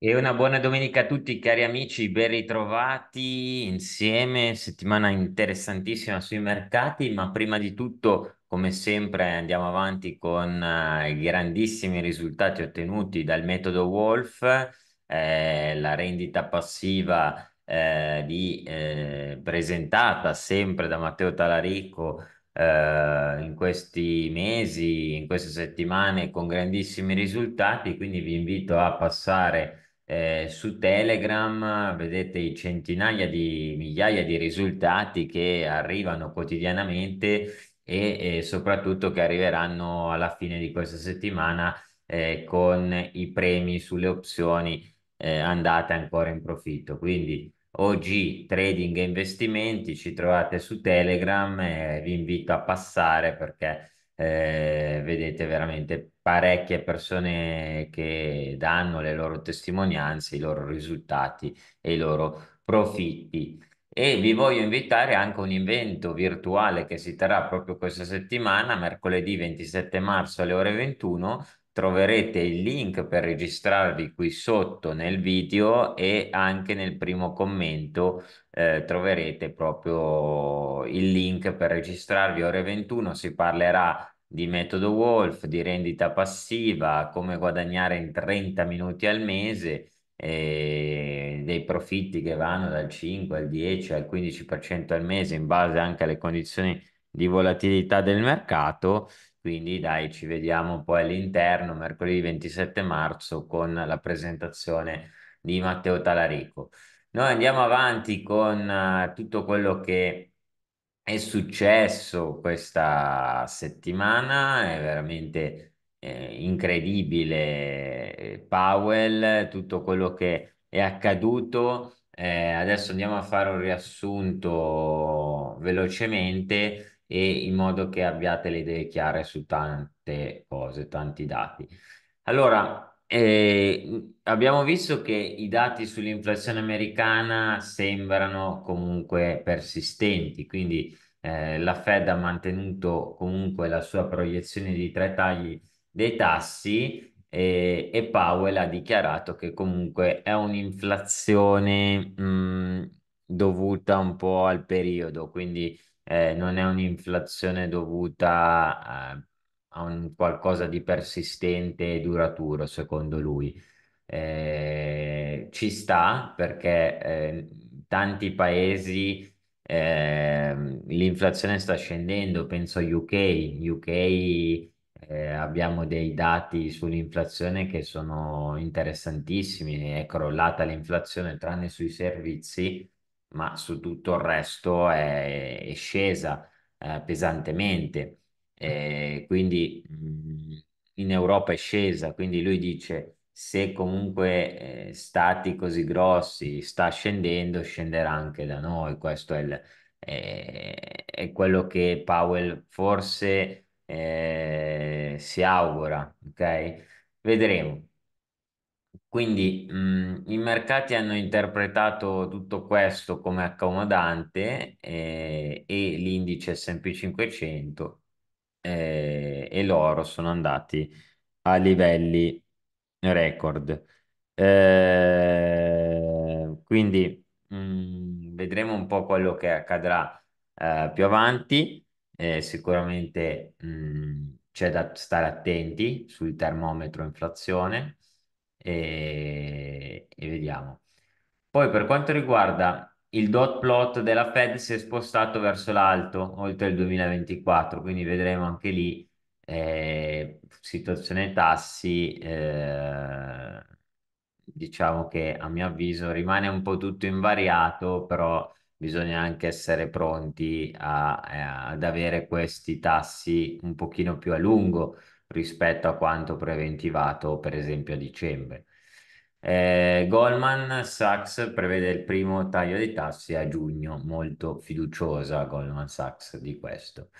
E una buona domenica a tutti, cari amici, ben ritrovati insieme. Settimana interessantissima sui mercati, ma prima di tutto, come sempre, andiamo avanti con eh, i grandissimi risultati ottenuti dal metodo Wolf, eh, la rendita passiva eh, di, eh, presentata sempre da Matteo Talarico eh, in questi mesi, in queste settimane, con grandissimi risultati. Quindi vi invito a passare eh, su Telegram vedete i centinaia di migliaia di risultati che arrivano quotidianamente e, e eh, soprattutto che arriveranno alla fine di questa settimana eh, con i premi sulle opzioni eh, andate ancora in profitto. Quindi oggi trading e investimenti ci trovate su Telegram e vi invito a passare perché eh, vedete veramente parecchie persone che danno le loro testimonianze, i loro risultati e i loro profitti. E vi voglio invitare anche a un evento virtuale che si terrà proprio questa settimana, mercoledì 27 marzo alle ore 21, troverete il link per registrarvi qui sotto nel video e anche nel primo commento eh, troverete proprio il link per registrarvi. Ore 21 si parlerà di metodo Wolf, di rendita passiva, come guadagnare in 30 minuti al mese, eh, dei profitti che vanno dal 5 al 10 al 15% al mese in base anche alle condizioni di volatilità del mercato. Quindi dai, ci vediamo poi all'interno mercoledì 27 marzo con la presentazione di Matteo Talarico. Noi andiamo avanti con eh, tutto quello che è successo questa settimana, è veramente eh, incredibile eh, Powell, tutto quello che è accaduto. Eh, adesso andiamo a fare un riassunto velocemente e in modo che abbiate le idee chiare su tante cose, tanti dati. Allora, eh, abbiamo visto che i dati sull'inflazione americana sembrano comunque persistenti, quindi eh, la Fed ha mantenuto comunque la sua proiezione di tre tagli dei tassi e, eh, e Powell ha dichiarato che comunque è un'inflazione mh, dovuta un po' al periodo, quindi eh, non è un'inflazione dovuta eh, a un qualcosa di persistente e duraturo, secondo lui. Eh, ci sta perché eh, tanti paesi ehm, l'inflazione sta scendendo, penso UK, UK eh, abbiamo dei dati sull'inflazione che sono interessantissimi, è crollata l'inflazione tranne sui servizi, ma su tutto il resto è, è scesa eh, pesantemente. Mm. Eh, quindi mh, mm, in Europa è scesa, quindi lui dice se comunque eh, stati così grossi sta scendendo, scenderà anche da noi. Questo è, il, è quello che Powell forse eh, si augura, ok? Vedremo. Quindi mh, mhmm, i mercati hanno interpretato tutto questo come accomodante eh, e l'indice S&P 500 eh, e l'oro sono andati a livelli record. Eh, quindi mh, mhmm, vedremo un po' quello che accadrà eh, più avanti. Eh, sicuramente mh, mhmm, c'è da stare attenti sul termometro inflazione e, e vediamo. Poi per quanto riguarda il dot plot della Fed si è spostato verso l'alto oltre il 2024, quindi vedremo anche lì eh, situazione tassi, eh, diciamo che a mio avviso rimane un po' tutto invariato, però bisogna anche essere pronti a, a, eh, ad avere questi tassi un pochino più a lungo rispetto a quanto preventivato per esempio a dicembre. Eh, Goldman Sachs prevede il primo taglio dei tassi a giugno, molto fiduciosa Goldman Sachs di questo.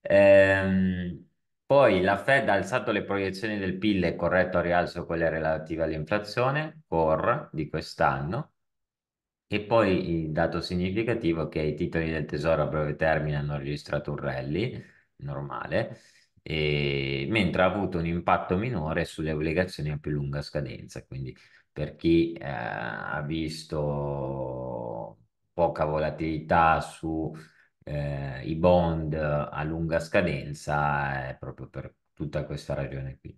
Ehm, poi la Fed ha alzato le proiezioni del PIL e corretto a rialzo quelle relative all'inflazione, core, di quest'anno. E poi il dato significativo è che i titoli del tesoro a breve termine hanno registrato un rally normale, e, mentre ha avuto un impatto minore sulle obbligazioni a più lunga scadenza. Quindi per chi eh, ha visto poca volatilità su eh, i bond a lunga scadenza è proprio per tutta questa ragione qui.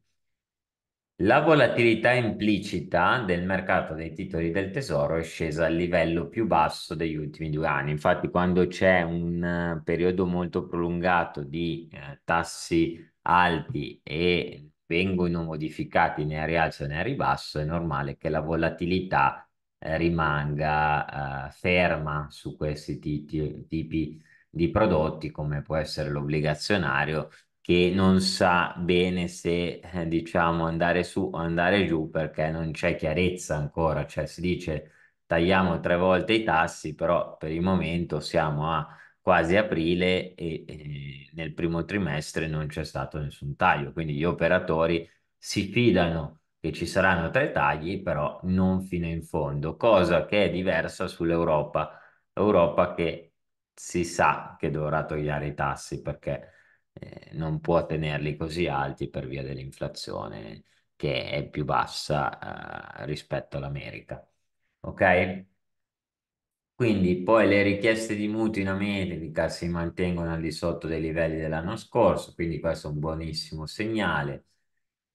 La volatilità implicita del mercato dei titoli del tesoro è scesa al livello più basso degli ultimi due anni. Infatti, quando c'è un eh, periodo molto prolungato di eh, tassi alti e vengono modificati né a rialzo né a ribasso, è normale che la volatilità eh, rimanga eh, ferma su questi tipi di prodotti, come può essere l'obbligazionario che non sa bene se eh, diciamo andare su o andare giù perché non c'è chiarezza ancora, cioè si dice tagliamo tre volte i tassi, però per il momento siamo a quasi aprile e, e nel primo trimestre non c'è stato nessun taglio, quindi gli operatori si fidano che ci saranno tre tagli, però non fino in fondo, cosa che è diversa sull'Europa, Europa che si sa che dovrà tagliare i tassi perché eh, non può tenerli così alti per via dell'inflazione che è più bassa eh, rispetto all'America. Ok? Quindi poi le richieste di mutuo in America si mantengono al di sotto dei livelli dell'anno scorso, quindi questo è un buonissimo segnale.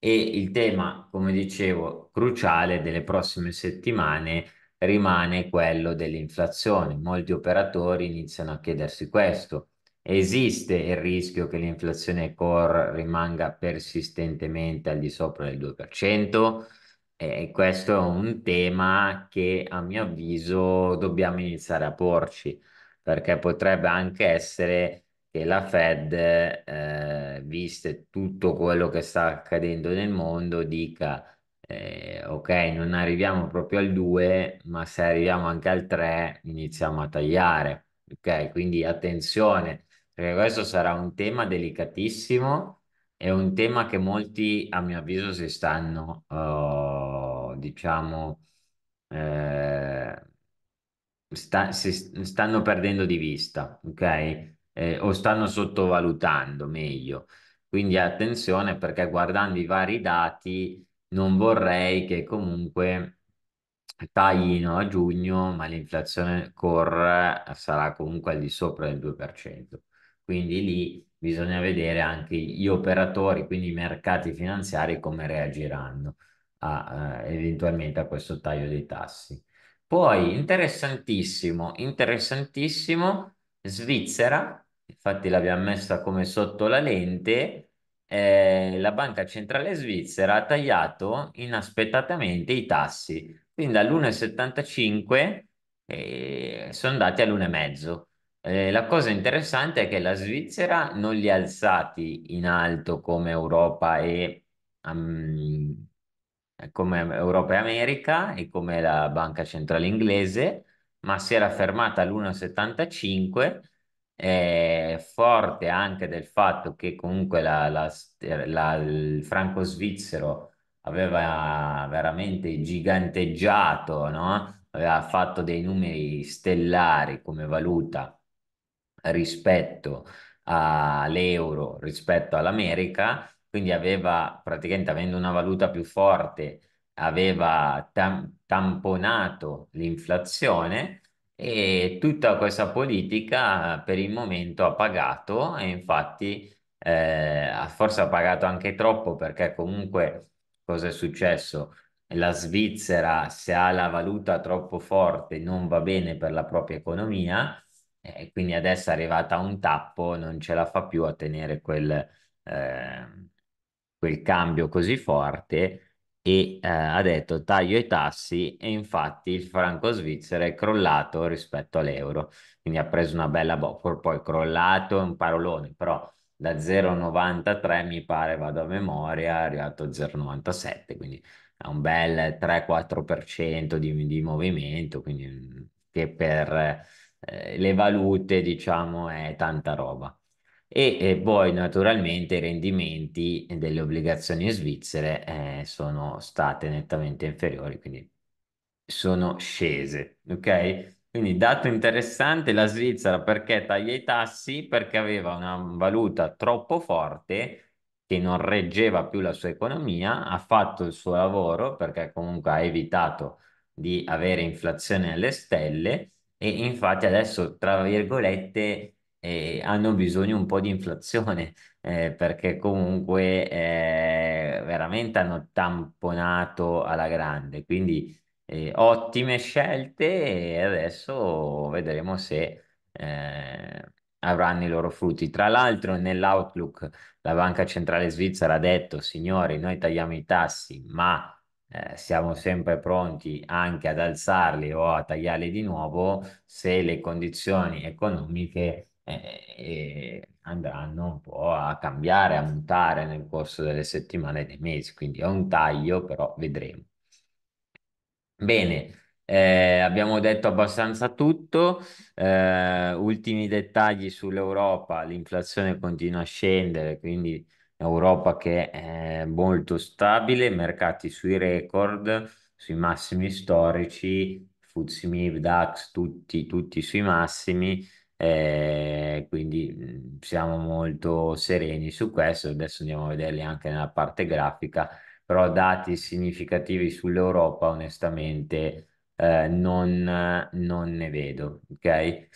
E il tema, come dicevo, cruciale delle prossime settimane rimane quello dell'inflazione. Molti operatori iniziano a chiedersi questo esiste il rischio che l'inflazione core rimanga persistentemente al di sopra del 2%. E questo è un tema che a mio avviso dobbiamo iniziare a porci, perché potrebbe anche essere che la Fed, eh, viste tutto quello che sta accadendo nel mondo, dica eh, ok, non arriviamo proprio al 2, ma se arriviamo anche al 3 iniziamo a tagliare. Ok, quindi attenzione perché questo sarà un tema delicatissimo, e un tema che molti, a mio avviso, si stanno, uh, diciamo, eh, sta, si stanno perdendo di vista, ok? Eh, o stanno sottovalutando meglio. Quindi attenzione perché guardando i vari dati non vorrei che comunque taglino a giugno, ma l'inflazione core sarà comunque al di sopra del 2% quindi lì bisogna vedere anche gli operatori, quindi i mercati finanziari, come reagiranno a, eh, eventualmente a questo taglio dei tassi. Poi interessantissimo, interessantissimo, Svizzera, infatti l'abbiamo messa come sotto la lente, eh, la Banca Centrale Svizzera ha tagliato inaspettatamente i tassi, quindi dall'1,75 eh, sono andati all'1,5 eh, la cosa interessante è che la Svizzera non li ha alzati in alto come Europa e, um, come Europa e America e come la Banca Centrale Inglese, ma si era fermata all'1,75 eh, forte anche del fatto che comunque la, la, la, il franco svizzero aveva veramente giganteggiato, no? aveva fatto dei numeri stellari come valuta rispetto all'euro, rispetto all'America, quindi aveva praticamente avendo una valuta più forte, aveva tam- tamponato l'inflazione e tutta questa politica eh, per il momento ha pagato e infatti eh, forse ha pagato anche troppo perché comunque cosa è successo? La Svizzera se ha la valuta troppo forte non va bene per la propria economia e quindi adesso è arrivata a un tappo, non ce la fa più a tenere quel, eh, quel cambio così forte e eh, ha detto taglio i tassi e infatti il franco svizzero è crollato rispetto all'euro, quindi ha preso una bella botta, poi crollato è un parolone, però da 0,93 mi pare, vado a memoria, è arrivato a 0,97, quindi è un bel 3-4% di, di movimento, quindi mm, che per eh, le valute, diciamo, è tanta roba. E, e poi naturalmente i rendimenti delle obbligazioni svizzere eh, sono state nettamente inferiori, quindi sono scese, ok? Quindi dato interessante, la Svizzera perché taglia i tassi? Perché aveva una valuta troppo forte che non reggeva più la sua economia, ha fatto il suo lavoro perché comunque ha evitato di avere inflazione alle stelle e infatti adesso, tra virgolette, eh, hanno bisogno un po' di inflazione, eh, perché comunque eh, veramente hanno tamponato alla grande. Quindi eh, ottime scelte e adesso vedremo se eh, avranno i loro frutti. Tra l'altro, nell'outlook la Banca Centrale Svizzera ha detto, signori, noi tagliamo i tassi, ma eh, siamo sempre pronti anche ad alzarli o a tagliarli di nuovo se le condizioni economiche eh, eh, andranno un po' a cambiare, a mutare nel corso delle settimane e dei mesi. Quindi è un taglio, però vedremo. Bene. Eh, abbiamo detto abbastanza tutto. Eh, ultimi dettagli sull'Europa: l'inflazione continua a scendere, quindi Europa che è molto stabile, mercati sui record, sui massimi storici, FTSE MIB, DAX, tutti, tutti sui massimi, eh, quindi siamo molto sereni su questo, adesso andiamo a vederli anche nella parte grafica, però dati significativi sull'Europa onestamente eh, non, non ne vedo, ok?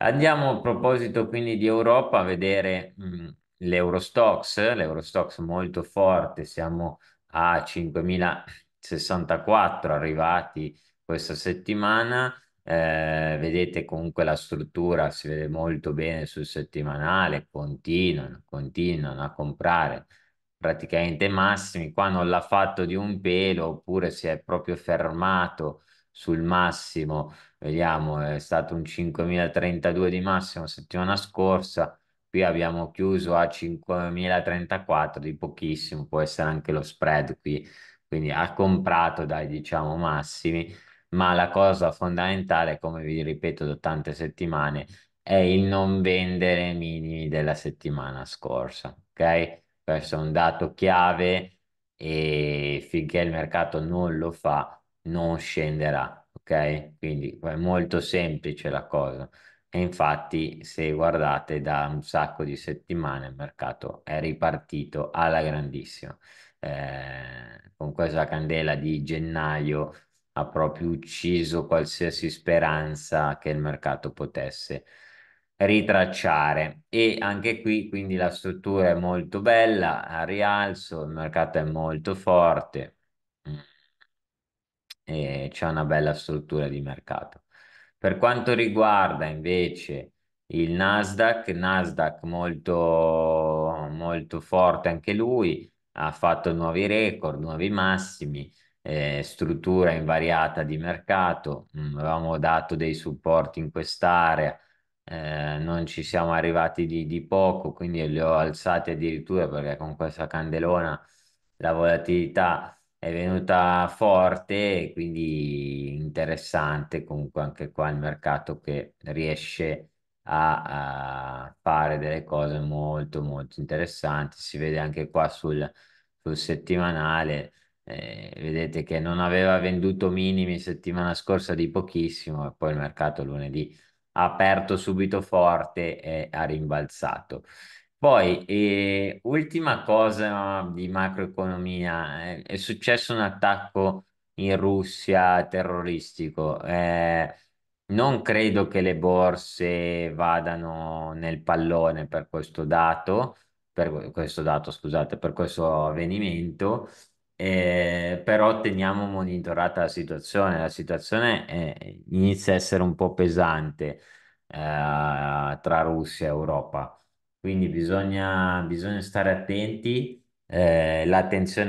Andiamo a proposito quindi di Europa a vedere mh, l'Eurostox, l'Eurostox molto forte, siamo a 5.064 arrivati questa settimana, eh, vedete comunque la struttura si vede molto bene sul settimanale, continuano, continuano a comprare praticamente massimi, qua non l'ha fatto di un pelo oppure si è proprio fermato sul massimo, vediamo è stato un 5.032 di massimo settimana scorsa, qui abbiamo chiuso a 5.034 di pochissimo, può essere anche lo spread qui, quindi ha comprato dai diciamo massimi, ma la cosa fondamentale, come vi ripeto da tante settimane, è il non vendere minimi della settimana scorsa, ok? Questo è un dato chiave e finché il mercato non lo fa, non scenderà, ok? Quindi è molto semplice la cosa. E infatti, se guardate, da un sacco di settimane il mercato è ripartito alla grandissima. Eh, con questa candela di gennaio ha proprio ucciso qualsiasi speranza che il mercato potesse ritracciare e anche qui quindi la struttura è molto bella a rialzo il mercato è molto forte mm, e c'è una bella struttura di mercato per quanto riguarda invece il Nasdaq, Nasdaq molto, molto forte anche lui, ha fatto nuovi record, nuovi massimi, eh, struttura invariata di mercato, mm, avevamo dato dei supporti in quest'area, eh, non ci siamo arrivati di, di, poco, quindi li ho alzati addirittura perché con questa candelona la volatilità è venuta forte quindi interessante comunque anche qua il mercato che riesce a, a fare delle cose molto molto interessanti. Si vede anche qua sul, sul settimanale, eh, vedete che non aveva venduto minimi settimana scorsa di pochissimo e poi il mercato lunedì ha aperto subito forte e ha rimbalzato. Poi, eh, ultima cosa di macroeconomia, eh, è successo un attacco in Russia terroristico. Eh, non credo che le borse vadano nel pallone per questo dato, per questo dato, scusate, per questo avvenimento, eh, però teniamo monitorata la situazione. La situazione eh, inizia a essere un po' pesante eh, tra Russia e Europa quindi bisogna, bisogna stare attenti. Eh, la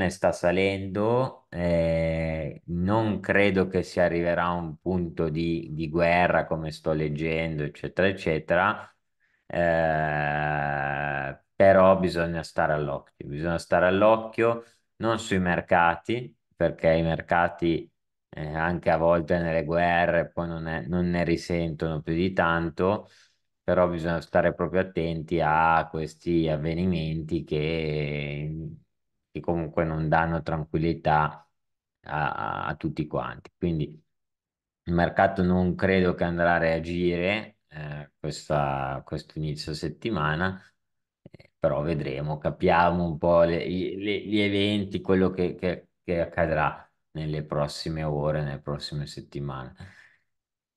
sta salendo, eh, non credo che si arriverà a un punto di, di guerra come sto leggendo, eccetera, eccetera, eh, però bisogna stare all'occhio, bisogna stare all'occhio non sui mercati, perché i mercati eh, anche a volte nelle guerre poi non, è, non ne risentono più di tanto, però bisogna stare proprio attenti a questi avvenimenti che, che comunque non danno tranquillità a, a, tutti quanti. Quindi il mercato non credo che andrà a reagire eh, questo inizio settimana, eh, però vedremo, capiamo un po' le, le, gli eventi, quello che, che, che accadrà nelle prossime ore, nelle prossime settimane.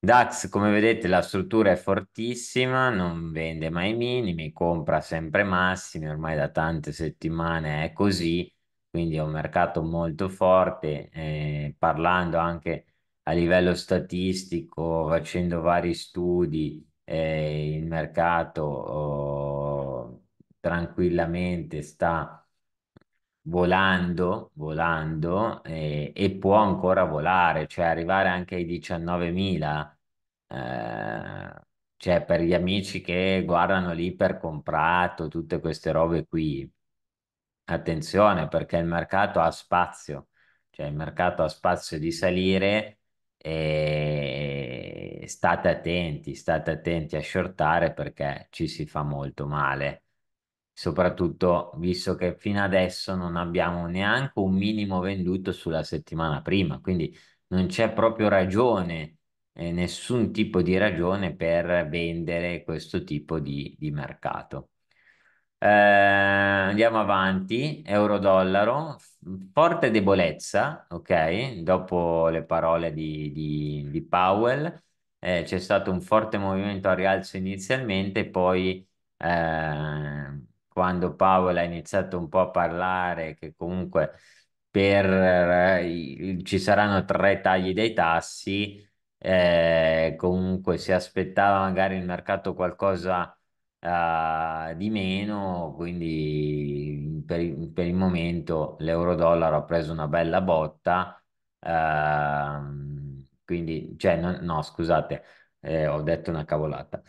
DAX, come vedete, la struttura è fortissima, non vende mai minimi, compra sempre massimi, ormai da tante settimane è così, quindi è un mercato molto forte. Eh, parlando anche a livello statistico, facendo vari studi, eh, il mercato oh, tranquillamente sta volando, volando eh, e può ancora volare, cioè arrivare anche ai 19.000, eh, cioè per gli amici che guardano l'ipercomprato, tutte queste robe qui, attenzione perché il mercato ha spazio, cioè il mercato ha spazio di salire e state attenti, state attenti a shortare perché ci si fa molto male soprattutto visto che fino adesso non abbiamo neanche un minimo venduto sulla settimana prima, quindi non c'è proprio ragione, eh, nessun tipo di ragione per vendere questo tipo di, di mercato. Eh, andiamo avanti, euro-dollaro, forte debolezza, ok? Dopo le parole di, di, di Powell, eh, c'è stato un forte movimento a rialzo inizialmente, poi eh, quando Paola ha iniziato un po' a parlare che comunque per, eh, ci saranno tre tagli dei tassi, eh, comunque si aspettava magari il mercato qualcosa eh, di meno, quindi per, per il momento l'euro-dollaro ha preso una bella botta, eh, quindi, cioè, no, no scusate, eh, ho detto una cavolata.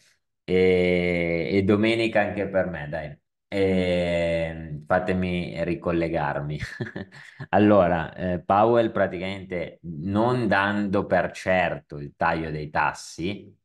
E, e domenica anche per me, dai. Ehm, fatemi ricollegarmi. allora, eh, Powell praticamente non dando per certo il taglio dei tassi,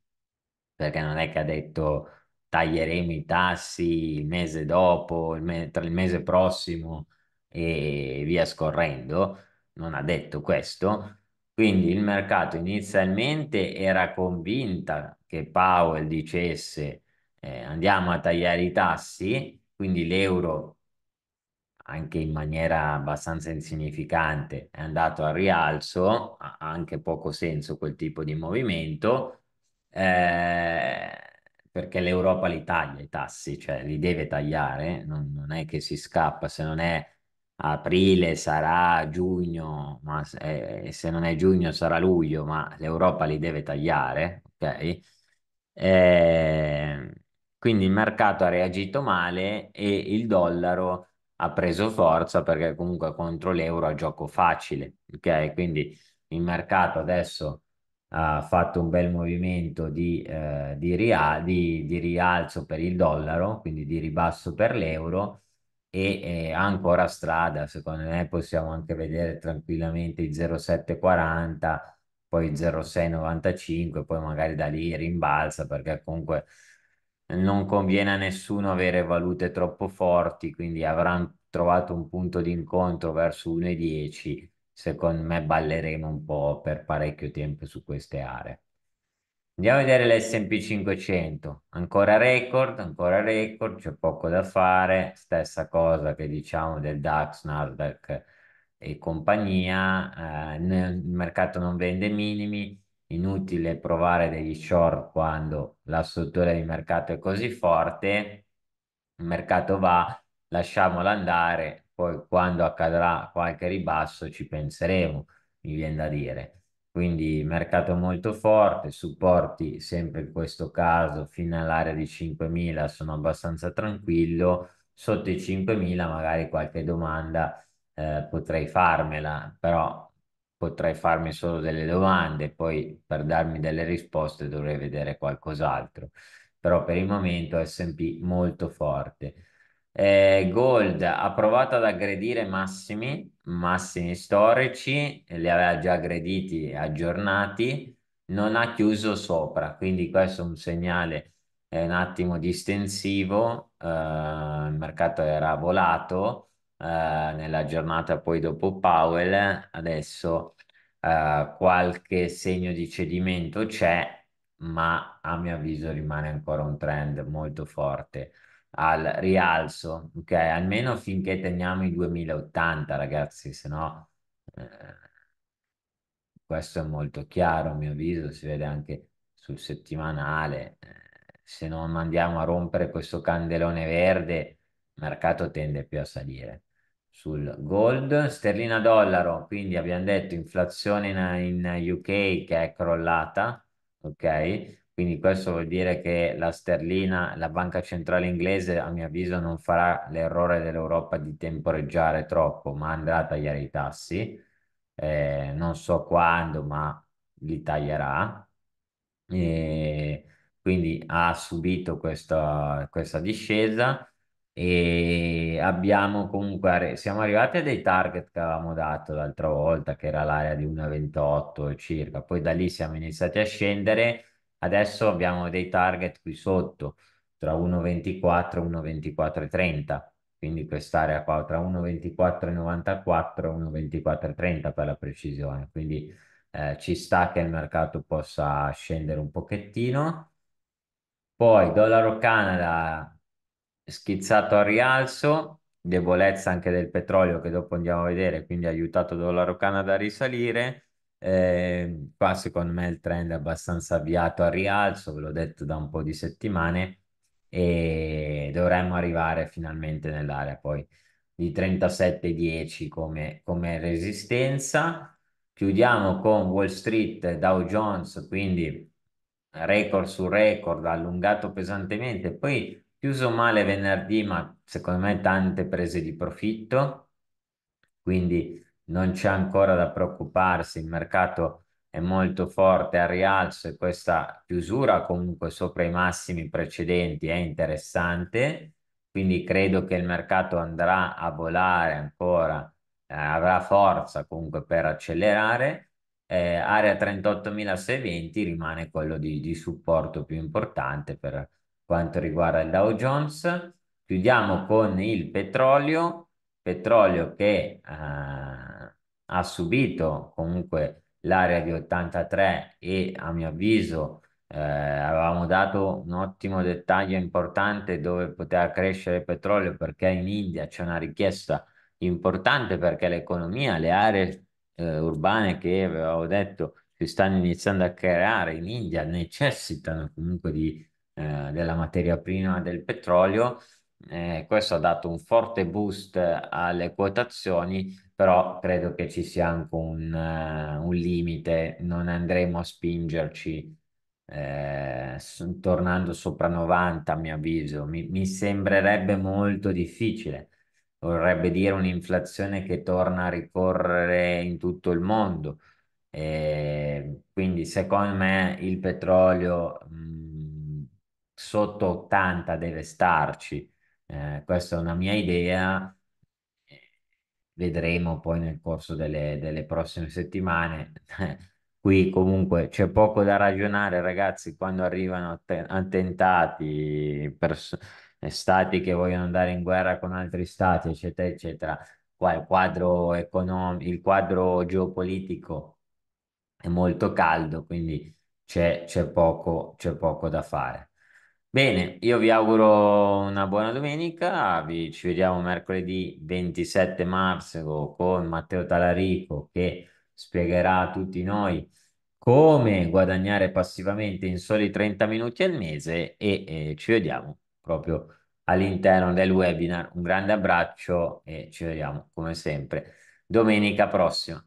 perché non è che ha detto taglieremo i tassi il mese dopo, il me- tra il mese prossimo e via scorrendo, non ha detto questo. Quindi il mercato inizialmente era convinta che Powell dicesse eh, andiamo a tagliare i tassi quindi l'euro, anche in maniera abbastanza insignificante, è andato al rialzo, ha anche poco senso quel tipo di movimento, eh, perché l'Europa li taglia i tassi, cioè li deve tagliare, non, non è che si scappa, se non è aprile sarà giugno, ma se, eh, eh, se non è giugno sarà luglio, ma l'Europa li deve tagliare, ok? Eh, quindi il mercato ha reagito male e il dollaro ha preso forza perché comunque contro l'euro ha gioco facile, ok? Quindi il mercato adesso ha fatto un bel movimento di, eh, di, ria- di, di rialzo per il dollaro, quindi di ribasso per l'euro e ha ancora strada, secondo me possiamo anche vedere tranquillamente i 0,740, poi il 0,695, poi magari da lì rimbalza perché comunque non conviene a nessuno avere valute troppo forti, quindi avranno trovato un punto di incontro verso 1,10. Secondo me balleremo un po' per parecchio tempo su queste aree. Andiamo a vedere l'S&P 500, ancora record, ancora record, c'è poco da fare, stessa cosa che diciamo del DAX, Nasdaq e compagnia, eh, il mercato non vende minimi, inutile provare degli short quando la struttura di mercato è così forte, il mercato va, lasciamolo andare, poi quando accadrà qualche ribasso ci penseremo, mi viene da dire. Quindi mercato molto forte, supporti sempre in questo caso fino all'area di 5.000 sono abbastanza tranquillo, sotto i 5.000 magari qualche domanda eh, potrei farmela, però potrei farmi solo delle domande, poi per darmi delle risposte dovrei vedere qualcos'altro, però per il momento S&P molto forte. Eh, Gold ha provato ad aggredire massimi, massimi storici, li aveva già aggrediti aggiornati, non ha chiuso sopra, quindi questo è un segnale è un attimo distensivo, eh, il mercato era volato, eh, nella giornata poi dopo Powell, adesso eh, qualche segno di cedimento c'è, ma a mio avviso rimane ancora un trend molto forte al rialzo, ok? Almeno finché teniamo i 2080, ragazzi, se no eh, questo è molto chiaro, a mio avviso, si vede anche sul settimanale. Eh, se non andiamo a rompere questo candelone verde, il mercato tende più a salire sul gold, sterlina dollaro, quindi abbiamo detto inflazione in, in UK che è crollata, ok? Quindi questo vuol dire che la sterlina, la banca centrale inglese, a mio avviso, non farà l'errore dell'Europa di temporeggiare troppo, ma andrà a tagliare i tassi. Eh, non so quando, ma li taglierà. E quindi ha subito questa, questa discesa e abbiamo comunque, siamo arrivati a dei target che avevamo dato l'altra volta, che era l'area di 1,28 circa, poi da lì siamo iniziati a scendere, adesso abbiamo dei target qui sotto, tra 1,24 e 1,24,30, quindi quest'area qua tra 1,24 e 94 1,24,30 per la precisione, quindi eh, ci sta che il mercato possa scendere un pochettino. Poi dollaro Canada schizzato a rialzo, debolezza anche del petrolio che dopo andiamo a vedere, quindi ha aiutato dollaro Canada a risalire. Eh, qua secondo me il trend è abbastanza avviato a rialzo, ve l'ho detto da un po' di settimane e dovremmo arrivare finalmente nell'area poi di 37,10 come, come resistenza. Chiudiamo con Wall Street, Dow Jones, quindi record su record, allungato pesantemente. Poi Chiuso male venerdì, ma secondo me tante prese di profitto, quindi non c'è ancora da preoccuparsi, il mercato è molto forte al rialzo e questa chiusura comunque sopra i massimi precedenti è interessante, quindi credo che il mercato andrà a volare ancora, eh, avrà forza comunque per accelerare. Eh, area 38.620 rimane quello di, di supporto più importante per quanto riguarda il Dow Jones. Chiudiamo con il petrolio, petrolio che eh, ha subito comunque l'area di 83 e a mio avviso eh, avevamo dato un ottimo dettaglio importante dove poteva crescere il petrolio perché in India c'è una richiesta importante perché l'economia, le aree eh, urbane che avevo detto si stanno iniziando a creare in India necessitano comunque di eh, della materia prima del petrolio. Eh, questo ha dato un forte boost alle quotazioni, però credo che ci sia anche un, uh, un limite, non andremo a spingerci eh, tornando sopra 90, a mio avviso, mi, mi sembrerebbe molto difficile. Vorrebbe dire un'inflazione che torna a ricorrere in tutto il mondo. Eh, quindi, secondo me, il petrolio, mh, sotto 80 deve starci. Eh, questa è una mia idea, eh, vedremo poi nel corso delle, delle prossime settimane. Qui comunque c'è poco da ragionare, ragazzi, quando arrivano attentati, eh, stati che vogliono andare in guerra con altri stati, eccetera, eccetera. Qua il quadro economico, il quadro geopolitico è molto caldo, quindi c'è poco, c'è poco da fare. Bene, io vi auguro una buona domenica, vi, ci vediamo mercoledì 27 marzo con Matteo Talarico che spiegherà a tutti noi come guadagnare passivamente in soli 30 minuti al mese e eh, ci vediamo proprio all'interno del webinar. Un grande abbraccio e ci vediamo come sempre domenica prossima.